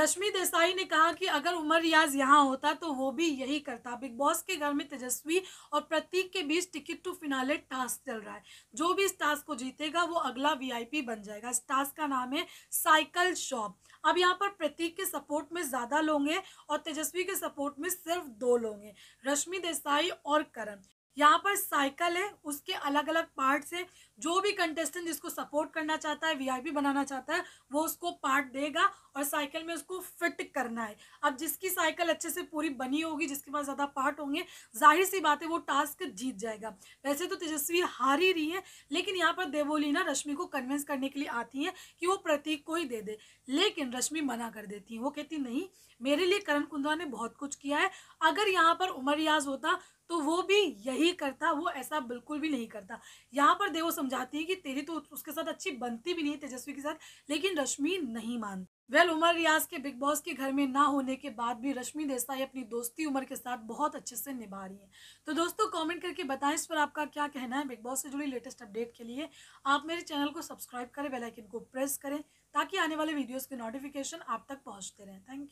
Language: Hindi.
रश्मि देसाई ने कहा कि अगर उमर रियाज यहाँ होता तो वो भी यही करता बिग बॉस के घर में तेजस्वी और प्रतीक के बीच टिकट टू फिनाले टास्क चल रहा है जो भी इस टास्क को जीतेगा वो अगला वीआईपी बन जाएगा इस टास्क का नाम है साइकिल शॉप अब यहाँ पर प्रतीक के सपोर्ट में ज़्यादा लोग हैं और तेजस्वी के सपोर्ट में सिर्फ दो लोग हैं रश्मि देसाई और करण यहाँ पर साइकिल है उसके अलग अलग पार्ट से जो भी कंटेस्टेंट जिसको सपोर्ट करना चाहता है वीआईपी बनाना चाहता है वो उसको पार्ट देगा और साइकिल में उसको फिट करना है अब जिसकी साइकिल अच्छे से पूरी बनी होगी जिसके पास ज़्यादा पार्ट होंगे जाहिर सी बात है वो टास्क जीत जाएगा वैसे तो तेजस्वी हार ही रही है लेकिन यहाँ पर देवोलीना रश्मि को कन्विंस करने के लिए आती है कि वो प्रतीक को ही दे दे लेकिन रश्मि मना कर देती है वो कहती नहीं मेरे लिए करण कुंद्रा ने बहुत कुछ किया है अगर यहाँ पर उमर रियाज होता तो वो भी यही करता वो ऐसा बिल्कुल भी नहीं करता यहाँ पर देवो समझाती है कि तेरी तो उसके साथ अच्छी बनती भी नहीं तेजस्वी के साथ लेकिन रश्मि नहीं मानती वेल well, उमर रियाज के बिग बॉस के घर में ना होने के बाद भी रश्मि देसाई अपनी दोस्ती उमर के साथ बहुत अच्छे से निभा रही हैं तो दोस्तों कमेंट करके बताएं इस पर आपका क्या कहना है बिग बॉस से जुड़ी लेटेस्ट अपडेट के लिए आप मेरे चैनल को सब्सक्राइब करें बेल आइकन को प्रेस करें ताकि आने वाले वीडियोस के नोटिफिकेशन आप तक पहुंचते रहें थैंक यू